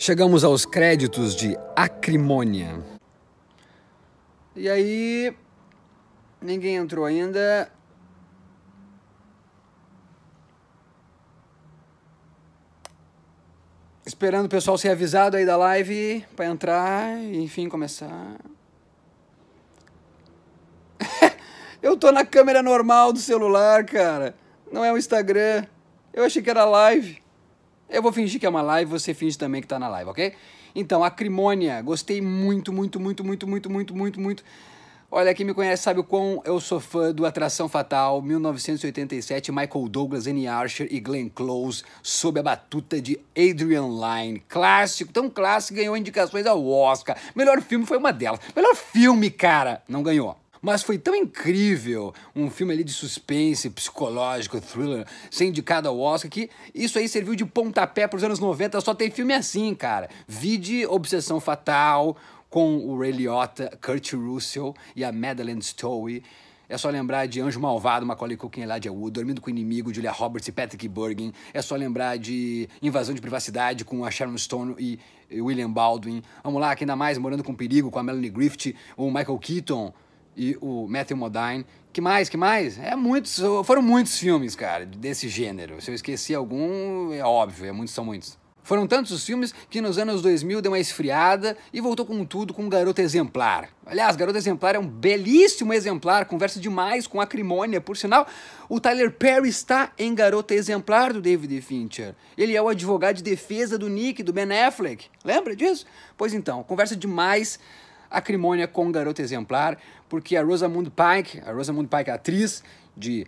Chegamos aos créditos de Acrimônia. E aí. Ninguém entrou ainda. Esperando o pessoal ser avisado aí da live para entrar e enfim começar. Eu tô na câmera normal do celular, cara. Não é o Instagram. Eu achei que era live. Eu vou fingir que é uma live, você finge também que tá na live, ok? Então, Acrimônia, gostei muito, muito, muito, muito, muito, muito, muito, muito. Olha, quem me conhece sabe o quão eu sou fã do Atração Fatal 1987, Michael Douglas, Annie Archer e Glenn Close, sob a batuta de Adrian Lyne. Clássico, tão clássico, ganhou indicações ao Oscar. Melhor filme foi uma delas. Melhor filme, cara! Não ganhou. Mas foi tão incrível, um filme ali de suspense, psicológico, thriller, ser indicado ao Oscar, que isso aí serviu de pontapé para os anos 90, só tem filme assim, cara. Vide Obsessão Fatal, com o Ray Liotta, Kurt Russell e a Madeleine Stowe. É só lembrar de Anjo Malvado, Macaulay Culkin, Elijah Wood, Dormindo com o Inimigo, Julia Roberts e Patrick Bergin. É só lembrar de Invasão de Privacidade com a Sharon Stone e William Baldwin. Vamos lá, que ainda mais Morando com Perigo com a Melanie Griffith, ou Michael Keaton, e o Matthew Modine. Que mais, que mais? É muitos, foram muitos filmes, cara, desse gênero. Se eu esqueci algum, é óbvio, é muitos, são muitos. Foram tantos os filmes que nos anos 2000 deu uma esfriada e voltou com tudo com Garota Exemplar. Aliás, Garota Exemplar é um belíssimo exemplar, conversa demais com acrimônia, por sinal. O Tyler Perry está em Garota Exemplar do David Fincher. Ele é o advogado de defesa do Nick, do Ben Affleck. Lembra disso? Pois então, conversa demais acrimônia com Garota Exemplar, porque a Rosamund Pike, a Rosamund Pike, a atriz de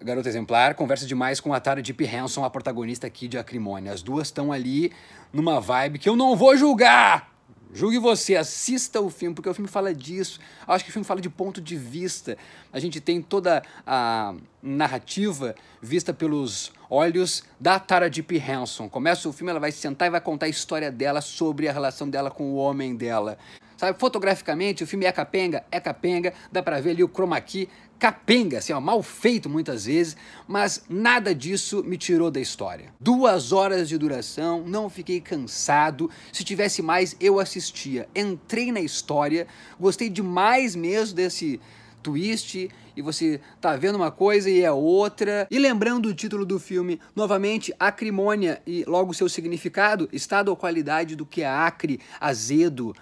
Garota Exemplar, conversa demais com a Tara Deep Hanson, a protagonista aqui de Acrimônia. As duas estão ali numa vibe que eu não vou julgar! Julgue você, assista o filme, porque o filme fala disso. Acho que o filme fala de ponto de vista. A gente tem toda a narrativa vista pelos olhos da Tara Deep Hanson. Começa o filme, ela vai sentar e vai contar a história dela sobre a relação dela com o homem dela sabe? Fotograficamente, o filme é capenga, é capenga, dá pra ver ali o chroma key, capenga, assim, ó, mal feito muitas vezes, mas nada disso me tirou da história. Duas horas de duração, não fiquei cansado, se tivesse mais eu assistia. Entrei na história, gostei demais mesmo desse twist e você tá vendo uma coisa e é outra. E lembrando o título do filme, novamente, acrimônia e logo seu significado, estado ou qualidade do que é acre, azedo,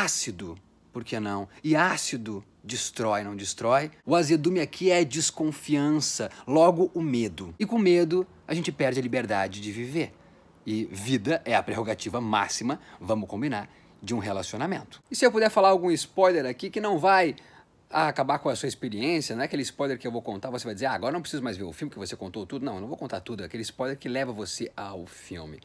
ácido, por que não? E ácido destrói, não destrói? O azedume aqui é desconfiança, logo o medo. E com medo, a gente perde a liberdade de viver. E vida é a prerrogativa máxima, vamos combinar, de um relacionamento. E se eu puder falar algum spoiler aqui que não vai acabar com a sua experiência, não é aquele spoiler que eu vou contar, você vai dizer, ah, agora não preciso mais ver o filme que você contou tudo. Não, eu não vou contar tudo, é aquele spoiler que leva você ao filme.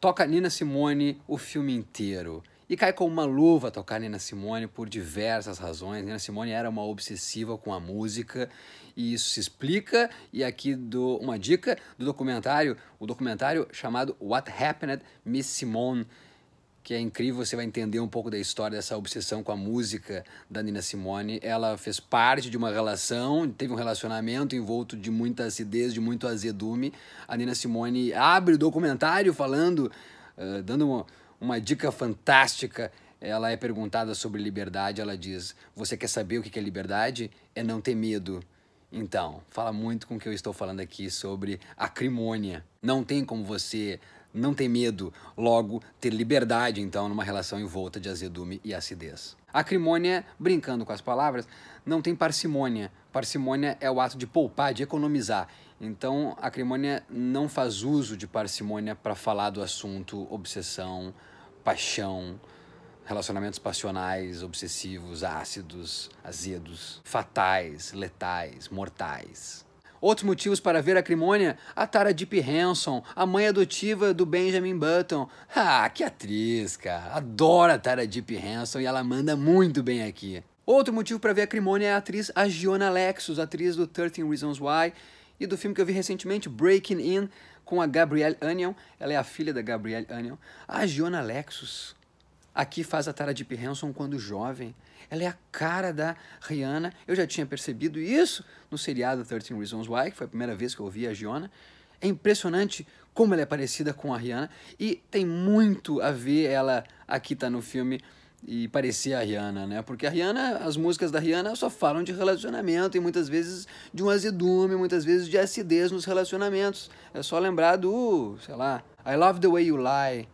Toca Nina Simone o filme inteiro. E cai com uma luva tocar Nina Simone por diversas razões. Nina Simone era uma obsessiva com a música e isso se explica. E aqui dou uma dica do documentário, o documentário chamado What Happened Miss Simone, que é incrível, você vai entender um pouco da história dessa obsessão com a música da Nina Simone. Ela fez parte de uma relação, teve um relacionamento envolto de muita acidez, de muito azedume. A Nina Simone abre o documentário falando, uh, dando uma uma dica fantástica. Ela é perguntada sobre liberdade, ela diz: Você quer saber o que é liberdade? É não ter medo. Então, fala muito com o que eu estou falando aqui sobre acrimônia. Não tem como você não ter medo, logo ter liberdade, então, numa relação envolta de azedume e acidez. Acrimônia, brincando com as palavras, não tem parcimônia. Parcimônia é o ato de poupar, de economizar. Então, a acrimônia não faz uso de parcimônia para falar do assunto obsessão, paixão, relacionamentos passionais, obsessivos, ácidos, azedos, fatais, letais, mortais. Outros motivos para ver a Crimônia? A Tara Deep Hanson, a mãe adotiva do Benjamin Button. Ah, que atriz, cara. Adora a Tara Deep Hanson e ela manda muito bem aqui. Outro motivo para ver a Crimônia é a atriz Agiona Lexus, atriz do 13 Reasons Why, e do filme que eu vi recentemente, Breaking In, com a Gabrielle Union, Ela é a filha da Gabrielle Union, A Giona Lexus, aqui faz a Tara Deep Henson quando jovem. Ela é a cara da Rihanna. Eu já tinha percebido isso no seriado 13 Reasons Why, que foi a primeira vez que eu vi a Giona. É impressionante como ela é parecida com a Rihanna e tem muito a ver ela aqui tá no filme e parecer a Rihanna, né? Porque a Rihanna, as músicas da Rihanna só falam de relacionamento e muitas vezes de um azedume, muitas vezes de acidez nos relacionamentos. É só lembrar do, sei lá, I Love the Way You Lie.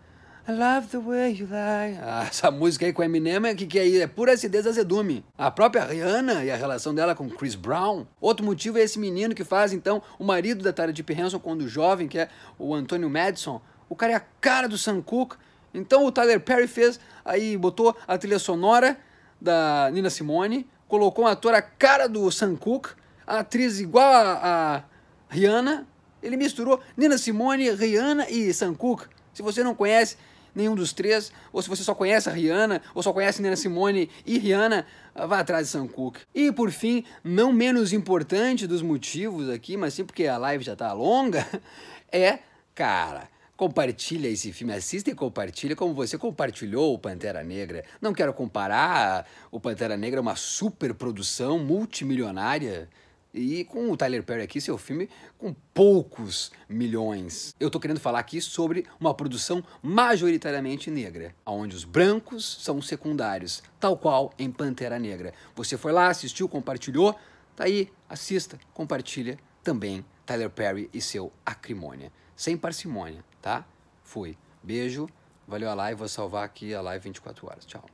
I love the way you lie. Ah, essa música aí com Eminem é que, que é, é pura acidez azedume. A própria Rihanna e a relação dela com Chris Brown. Outro motivo é esse menino que faz, então, o marido da Tara de Hanson quando jovem, que é o Antônio Madison. O cara é a cara do Sam Cooke então o Tyler Perry fez, aí botou a trilha sonora da Nina Simone, colocou um ator a cara do Sam Cooke, a atriz igual a, a Rihanna, ele misturou Nina Simone, Rihanna e Sam Cooke. Se você não conhece nenhum dos três, ou se você só conhece a Rihanna, ou só conhece Nina Simone e Rihanna, ah, vá atrás de Sam Cooke. E por fim, não menos importante dos motivos aqui, mas sim porque a live já está longa, é, cara, Compartilha esse filme, assista e compartilha como você compartilhou o Pantera Negra. Não quero comparar o Pantera Negra é uma uma produção multimilionária e com o Tyler Perry aqui, seu filme com poucos milhões. Eu tô querendo falar aqui sobre uma produção majoritariamente negra, onde os brancos são secundários, tal qual em Pantera Negra. Você foi lá, assistiu, compartilhou, tá aí, assista, compartilha também Tyler Perry e seu Acrimônia. Sem parcimônia, tá? Fui. Beijo, valeu a live, vou salvar aqui a live 24 horas. Tchau.